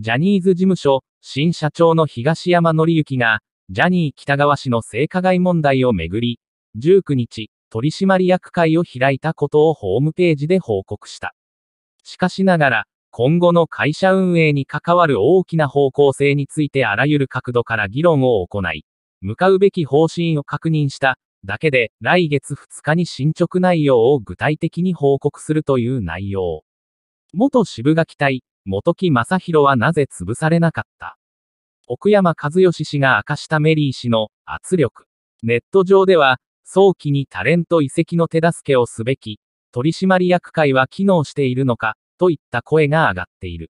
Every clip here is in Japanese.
ジャニーズ事務所、新社長の東山紀之が、ジャニー北川氏の性加害問題をめぐり、19日、取締役会を開いたことをホームページで報告した。しかしながら、今後の会社運営に関わる大きな方向性についてあらゆる角度から議論を行い、向かうべき方針を確認しただけで、来月2日に進捗内容を具体的に報告するという内容。元渋垣隊、元木正宏はなぜ潰されなかった奥山和義氏が明かしたメリー氏の圧力。ネット上では、早期にタレント移籍の手助けをすべき、取締役会は機能しているのか、といった声が上がっている。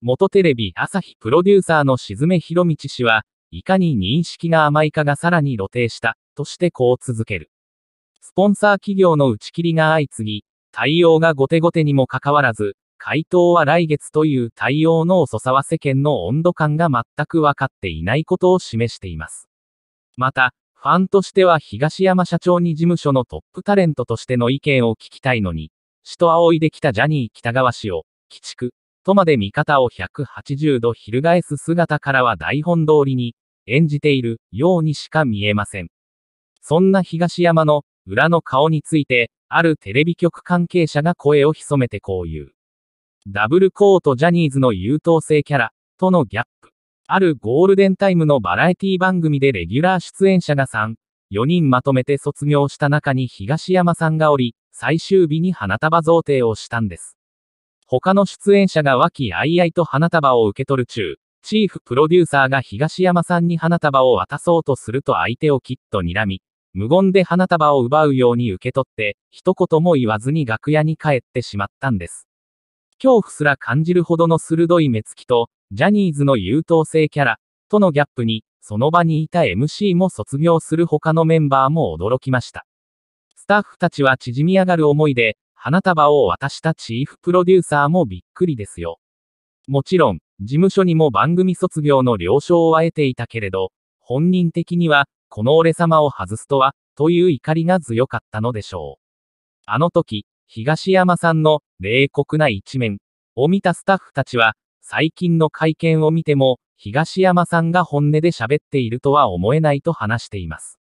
元テレビ朝日プロデューサーの静目博道氏は、いかに認識が甘いかがさらに露呈した、としてこう続ける。スポンサー企業の打ち切りが相次ぎ、対応が後手後手にもかかわらず、回答は来月という対応の遅さは世間の温度感が全く分かっていないことを示しています。また、ファンとしては東山社長に事務所のトップタレントとしての意見を聞きたいのに、死と仰いできたジャニー北川氏を、鬼畜、とまで見方を180度翻す姿からは台本通りに、演じているようにしか見えません。そんな東山の裏の顔について、あるテレビ局関係者が声を潜めてこう言う。ダブルコートジャニーズの優等生キャラとのギャップ。あるゴールデンタイムのバラエティ番組でレギュラー出演者が3、4人まとめて卒業した中に東山さんがおり、最終日に花束贈呈をしたんです。他の出演者が和気あいあいと花束を受け取る中、チーフプロデューサーが東山さんに花束を渡そうとすると相手をきっと睨み、無言で花束を奪うように受け取って、一言も言わずに楽屋に帰ってしまったんです。恐怖すら感じるほどの鋭い目つきと、ジャニーズの優等生キャラ、とのギャップに、その場にいた MC も卒業する他のメンバーも驚きました。スタッフたちは縮み上がる思いで、花束を渡したチーフプロデューサーもびっくりですよ。もちろん、事務所にも番組卒業の了承を得ていたけれど、本人的には、この俺様を外すとは、という怒りが強かったのでしょう。あの時、東山さんの冷酷な一面を見たスタッフたちは、最近の会見を見ても、東山さんが本音で喋っているとは思えないと話しています。